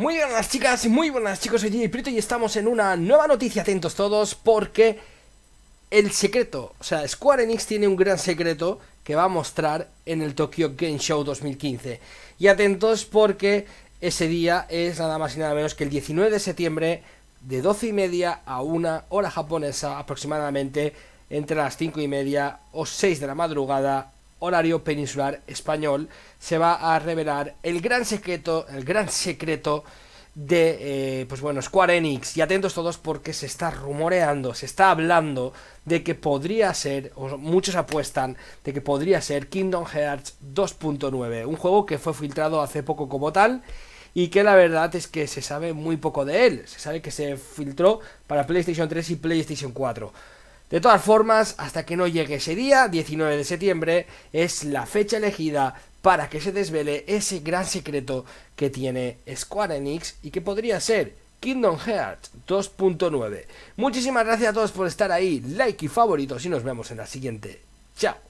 Muy buenas chicas, muy buenas chicos, soy Jimmy Prito y estamos en una nueva noticia, atentos todos, porque el secreto, o sea, Square Enix tiene un gran secreto que va a mostrar en el Tokyo Game Show 2015. Y atentos porque ese día es nada más y nada menos que el 19 de septiembre de 12 y media a una hora japonesa aproximadamente entre las 5 y media o 6 de la madrugada horario peninsular español, se va a revelar el gran secreto, el gran secreto de, eh, pues bueno, Square Enix. Y atentos todos porque se está rumoreando, se está hablando de que podría ser, o muchos apuestan, de que podría ser Kingdom Hearts 2.9, un juego que fue filtrado hace poco como tal y que la verdad es que se sabe muy poco de él. Se sabe que se filtró para PlayStation 3 y PlayStation 4. De todas formas, hasta que no llegue ese día, 19 de septiembre, es la fecha elegida para que se desvele ese gran secreto que tiene Square Enix y que podría ser Kingdom Hearts 2.9. Muchísimas gracias a todos por estar ahí, like y favoritos y nos vemos en la siguiente. Chao.